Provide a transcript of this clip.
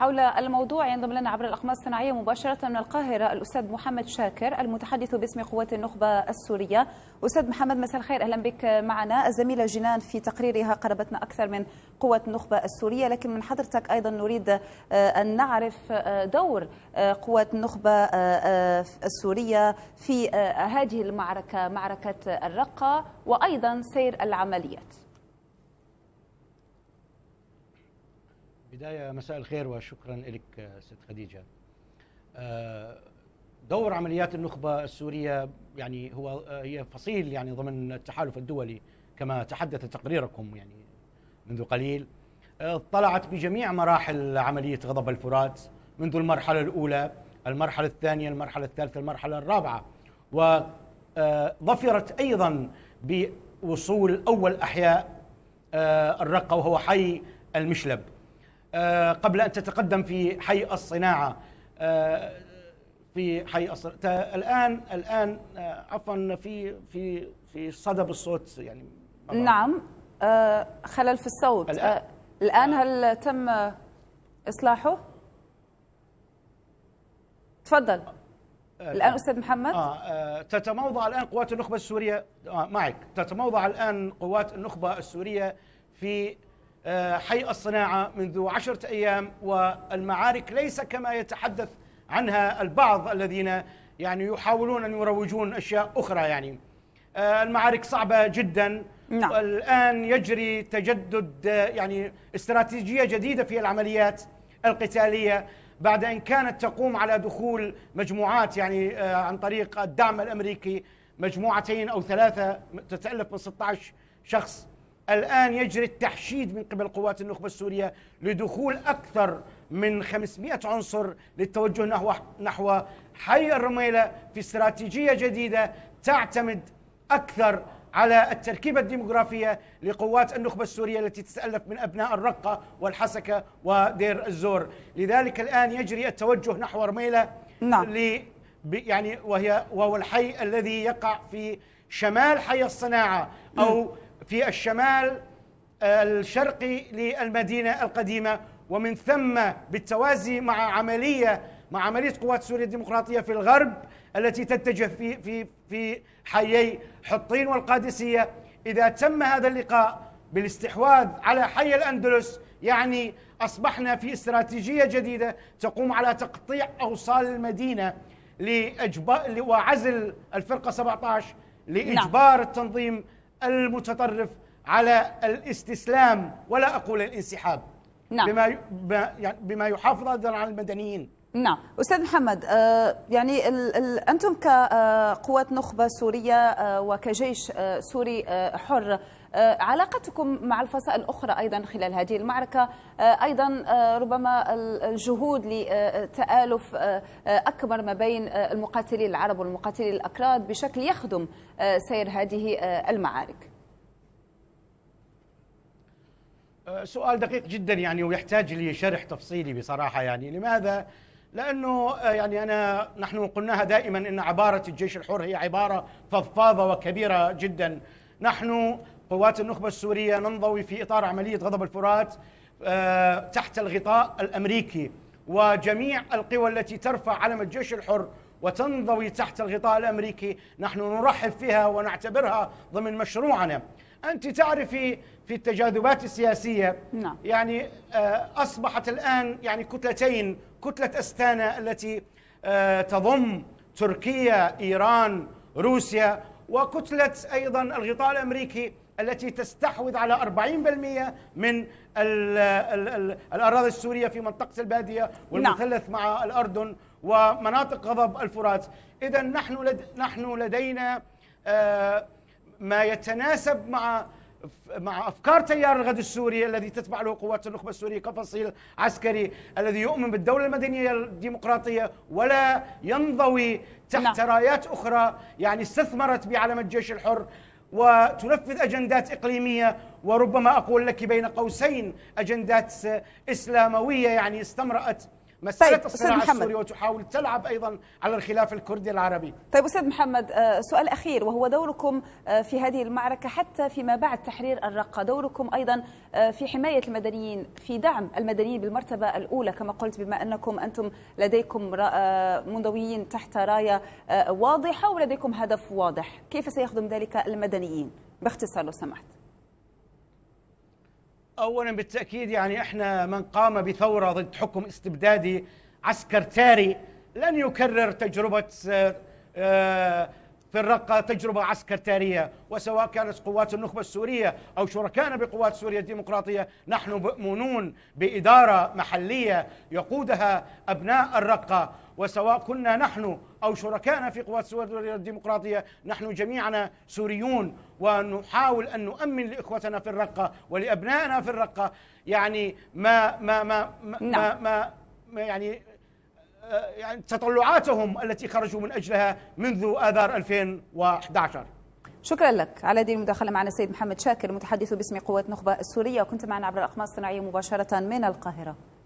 حول الموضوع ينضم لنا عبر الأقمار الصناعية مباشرة من القاهرة الأستاذ محمد شاكر المتحدث باسم قوات النخبة السورية أستاذ محمد مساء الخير أهلا بك معنا الزميلة جنان في تقريرها قربتنا أكثر من قوات النخبة السورية لكن من حضرتك أيضا نريد آه، أن نعرف آه، دور آه، قوات النخبة السورية في هذه المعركة معركة الرقة وأيضا سير العمليات بداية مساء الخير وشكرا لك ست خديجة آه، دور عمليات النخبة السورية يعني هو آه، هي فصيل يعني ضمن التحالف الدولي كما تحدث تقريركم يعني منذ قليل آه، اطلعت بجميع مراحل عملية غضب الفرات منذ المرحلة الأولى المرحلة الثانية المرحلة الثالثة المرحلة الرابعة وظفرت أيضا بوصول أول أحياء الرقة وهو حي المشلب آه، قبل ان تتقدم في حي الصناعه آه، في حي الصناعة. الان الان آه، عفوا في في في صدى بالصوت يعني نعم خلل في الصوت الان, الآن هل تم اصلاحه تفضل آه الان استاذ محمد آه تتموضع الان قوات النخبه السوريه آه معك تتموضع الان قوات النخبه السوريه في آه، حي الصناعة منذ عشرة أيام والمعارك ليس كما يتحدث عنها البعض الذين يعني يحاولون أن يروجون أشياء أخرى يعني آه، المعارك صعبة جدا نعم. والآن يجري تجدد آه، يعني استراتيجية جديدة في العمليات القتالية بعد أن كانت تقوم على دخول مجموعات يعني عن طريق الدعم الأمريكي مجموعتين أو ثلاثة تتألف من 16 شخص الآن يجري التحشيد من قبل قوات النخبة السورية لدخول أكثر من 500 عنصر للتوجه نحو نحو حي الرميلة في استراتيجية جديدة تعتمد أكثر على التركيبة الديمغرافية لقوات النخبة السورية التي تتألف من أبناء الرقة والحسكة ودير الزور لذلك الآن يجري التوجه نحو رميلة نعم. يعني وهي وهو الحي الذي يقع في شمال حي الصناعة أو م. في الشمال آه، الشرقي للمدينة القديمة ومن ثم بالتوازي مع عملية مع عملية قوات سوريا الديمقراطية في الغرب التي تتجه في في في حيي حطين والقادسية إذا تم هذا اللقاء بالاستحواذ على حي الأندلس يعني أصبحنا في استراتيجية جديدة تقوم على تقطيع أوصال المدينة لإجبار وعزل الفرقة 17 لإجبار التنظيم المتطرف على الاستسلام ولا اقول الانسحاب نعم بما يعني بما يحافظ ايضا على المدنيين نعم استاذ محمد آه، يعني انتم كقوات آه، نخبه سوريه آه، وكجيش سوري حر آه، علاقتكم مع الفصائل الأخرى أيضا خلال هذه المعركة آه، أيضا آه، ربما الجهود لتآلف أكبر ما بين المقاتلين العرب والمقاتلين الأكراد بشكل يخدم سير هذه المعارك سؤال دقيق جدا يعني ويحتاج لشرح تفصيلي بصراحة يعني لماذا؟ لأنه يعني أنا نحن قلناها دائما أن عبارة الجيش الحر هي عبارة فضفاضة وكبيرة جدا نحن قوات النخبة السورية ننضوي في إطار عملية غضب الفرات آه، تحت الغطاء الأمريكي وجميع القوى التي ترفع علم الجيش الحر وتنضوي تحت الغطاء الأمريكي نحن نرحب فيها ونعتبرها ضمن مشروعنا أنت تعرفي في التجاذبات السياسية نعم. يعني آه، أصبحت الآن يعني كتلتين كتلة أستانا التي آه، تضم تركيا إيران روسيا وكتلة أيضا الغطاء الأمريكي التي تستحوذ على 40% من الـ الـ الـ الأراضي السورية في منطقة البادية والمثلث نعم. مع الأردن ومناطق غضب الفرات إذا نحن لد نحن لدينا آه، ما يتناسب مع مع افكار تيار الغد السوري الذي تتبع له قوات النخبه السوريه كفصيل عسكري الذي يؤمن بالدوله المدنيه الديمقراطيه ولا ينضوي تحت لا. نعم. رايات اخرى يعني استثمرت بعلم الجيش الحر وتنفذ اجندات اقليميه وربما اقول لك بين قوسين اجندات اسلامويه يعني استمرات طيب، مساله طيب الصراع السوري وتحاول تلعب ايضا على الخلاف الكردي العربي. طيب استاذ محمد آه، سؤال اخير وهو دوركم آه، في هذه المعركه حتى فيما بعد تحرير الرقه، دوركم ايضا آه، في حمايه المدنيين، في دعم المدنيين بالمرتبه الاولى كما قلت بما انكم انتم لديكم منضويين تحت رايه واضحه ولديكم هدف واضح، كيف سيخدم ذلك المدنيين؟ باختصار لو سمحت. اولا بالتاكيد يعني احنا من قام بثوره ضد حكم استبدادي عسكرتاري لن يكرر تجربه في آه، الرقه آه، تجربه عسكرتاريه وسواء كانت قوات النخبه السوريه او شركائنا بقوات سوريا الديمقراطيه نحن مؤمنون باداره محليه يقودها ابناء الرقه وسواء كنا نحن أو شركائنا في قوات سوريا الديمقراطية نحن جميعنا سوريون ونحاول أن نؤمن لإخوتنا في الرقة ولأبنائنا في الرقة يعني ما ما ما ما, نعم. ما, ما, ما يعني آه، يعني تطلعاتهم التي خرجوا من أجلها منذ آذار 2011 شكرا لك على هذه المداخلة معنا السيد محمد شاكر متحدث باسم قوات نخبة السورية وكنت معنا عبر الأقمار الصناعية مباشرة من القاهرة